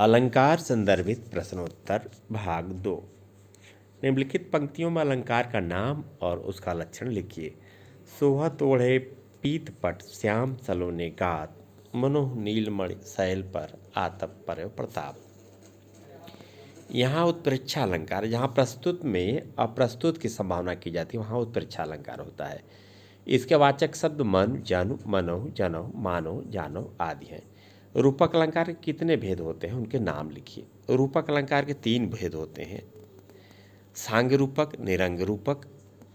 अलंकार संदर्भित प्रश्नोत्तर भाग दो निम्नलिखित पंक्तियों में अलंकार का नाम और उसका लक्षण लिखिए सोहा तोड़े पीतपट श्याम सलोने गात मनोह नीलमणि शैल पर आतप पर प्रताप यहाँ उत्प्रेक्षा अलंकार जहाँ प्रस्तुत में अप्रस्तुत की संभावना की जाती है वहाँ उत्प्रेक्षा अलंकार होता है इसके वाचक शब्द मन जन मनो जनो मानो जानो आदि हैं रूपक अलंकार के कितने भेद होते हैं उनके नाम लिखिए रूपक अलंकार के तीन भेद होते हैं सांग रूपक निरंग रूपक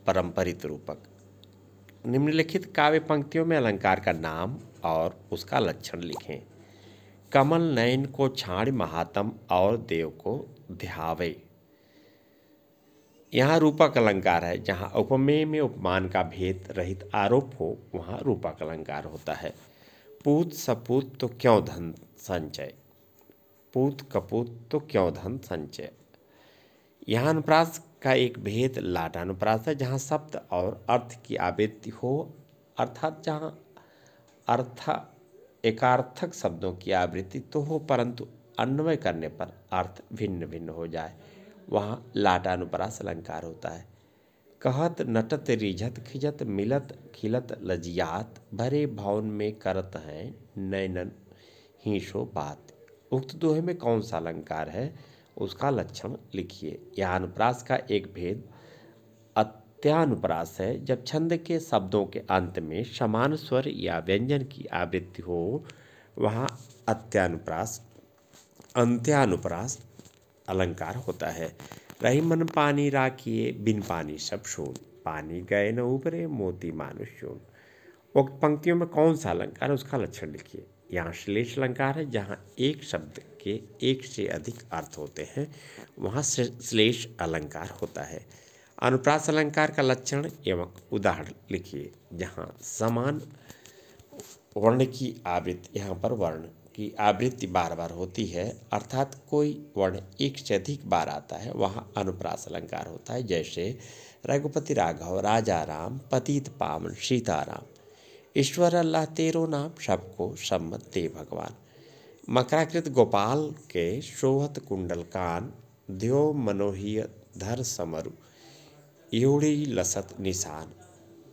परंपरित रूपक निम्नलिखित काव्य पंक्तियों में अलंकार का नाम और उसका लक्षण लिखें कमल नयन को छाण महात्म और देव को ध्यावे यहाँ रूपक अलंकार है जहाँ उपमेय में उपमान का भेद रहित आरोप हो वहाँ रूपक अलंकार होता है पूत सपूत तो क्यों धन संचय पूत कपूत तो क्यों धन संचय यहाँ अनुप्रास का एक भेद लाटानुप्रास है जहाँ शब्द और अर्थ की आवृत्ति हो अर्थात जहाँ अर्थ एकार्थक शब्दों की आवृत्ति तो हो परंतु अन्वय करने पर अर्थ भिन्न भिन्न हो जाए वहाँ लाटानुप्रास अलंकार होता है कहत नटत रिझत खिजत मिलत खिलत लजियात भरे भावन में करत हैं नैनन ही शो बात उक्त दोहे में कौन सा अलंकार है उसका लक्षण लिखिए यह अनुप्रास का एक भेद अत्यानुप्रास है जब छंद के शब्दों के अंत में समान स्वर या व्यंजन की आवृत्ति हो वहाँ अत्यानुप्रास अंत्यानुप्रास अलंकार होता है रही मन पानी राखिए बिन पानी सब सुन पानी गए न उभरे मोती मानुष सुन उक्त पंक्तियों में कौन सा अलंकार है उसका लक्षण लिखिए यहाँ श्लेष अलंकार है जहाँ एक शब्द के एक से अधिक अर्थ होते हैं वहाँ श्लेष अलंकार होता है अनुप्रास अलंकार का लक्षण एवं उदाहरण लिखिए जहाँ समान वर्ण की आवृत्ति यहाँ पर वर्ण की आवृत्ति बार बार होती है अर्थात कोई वर्ण एक से अधिक बार आता है वहाँ अनुप्रास अलंकार होता है जैसे रघुपति राघव राजा राम पतित पावन सीताराम ईश्वर अल्लाह तेरो नाम सबको सम्मत दे भगवान मकराकृत गोपाल के शोहत कुंडल कान द्यो मनोहिय धर समरु यूढ़ी लसत निशान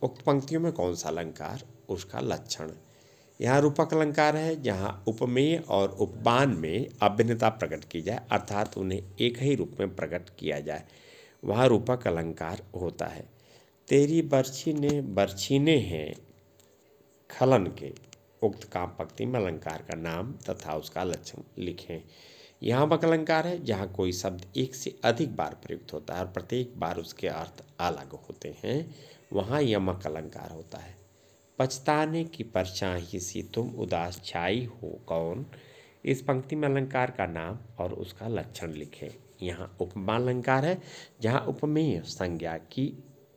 उक्त पंक्तियों में कौन सा अलंकार उसका लक्षण यहाँ रूपक अलंकार है जहाँ उपमेय और उपमान में अभिन्नता प्रकट की जाए अर्थात उन्हें एक ही रूप में प्रकट किया जाए वहाँ रूपक अलंकार होता है तेरी बर्छी ने बर्छीने हैं खलन के उक्त काम पक्ति में अलंकार का नाम तथा उसका लक्षण लिखें यहाँ वक अलंकार है जहाँ कोई शब्द एक से अधिक बार प्रयुक्त होता है और प्रत्येक बार उसके अर्थ अलग होते हैं वहाँ यमक अलंकार होता है पछताने की परछाही सी तुम उदास छाई हो कौन इस पंक्ति में अलंकार का नाम और उसका लक्षण लिखें यहाँ उपमा अलंकार है जहाँ उपमेय संज्ञा की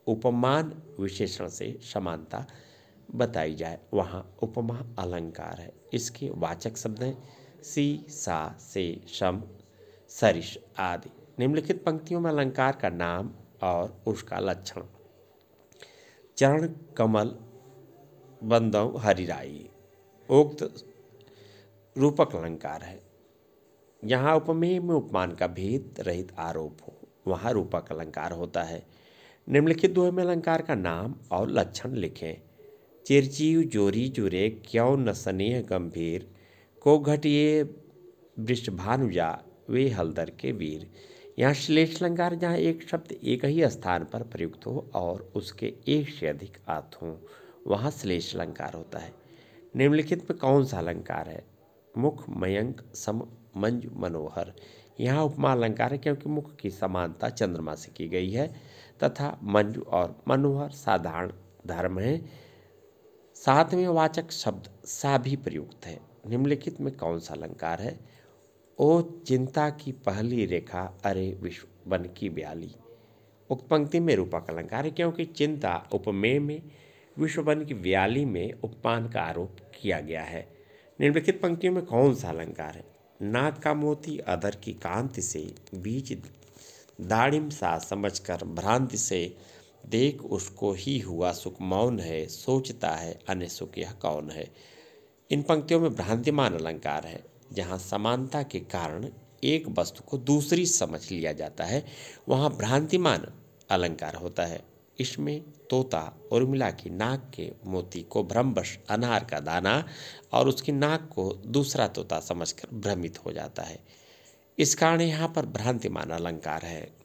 उपमान विशेषण से समानता बताई जाए वहाँ उपमा अलंकार है इसके वाचक शब्द हैं सी सा से शम सरिश आदि निम्नलिखित पंक्तियों में अलंकार का नाम और उसका लक्षण चरण कमल बंदव हरिराई उक्त रूपक अलंकार है यहाँ उपमेय में उपमान का भेद रहित आरोप हो वहाँ रूपक अलंकार होता है निम्नलिखित दोहे में अलंकार का नाम और लक्षण लिखें चिरची जोरी जुरे क्यों न स्नेह गंभीर को घटिए वृषभानुजा वे हलदर के वीर यहाँ श्लेष अलंकार जहाँ एक शब्द एक ही स्थान पर प्रयुक्त हो और उसके एक से अधिक अर्थ हों वहाँ श्लेष अलंकार होता है निम्नलिखित में कौन सा अलंकार है मुख मयंक सम मंज मनोहर यहाँ उपमा अलंकार है क्योंकि मुख की समानता चंद्रमा से की गई है तथा मंजू और मनोहर साधारण धर्म है साथ में वाचक शब्द सा भी प्रयुक्त है निम्नलिखित में कौन सा अलंकार है ओ चिंता की पहली रेखा अरे विश्व बन की ब्याली उक्त पंक्ति में रूपक अलंकार है क्योंकि चिंता उपमेय में विश्ववन की व्याली में उपमान का आरोप किया गया है निम्नलिखित पंक्तियों में कौन सा अलंकार है नाक का मोती अदर की कांति से बीज दाड़िम सा समझकर भ्रांति से देख उसको ही हुआ सुख मौन है सोचता है अन्य सुख यह कौन है इन पंक्तियों में भ्रांतिमान अलंकार है जहाँ समानता के कारण एक वस्तु को दूसरी समझ लिया जाता है वहाँ भ्रांतिमान अलंकार होता है इसमें तोता उर्मिला की नाक के मोती को भ्रमवश अनार का दाना और उसकी नाक को दूसरा तोता समझकर भ्रमित हो जाता है इस कारण यहाँ पर भ्रांतिमान अलंकार है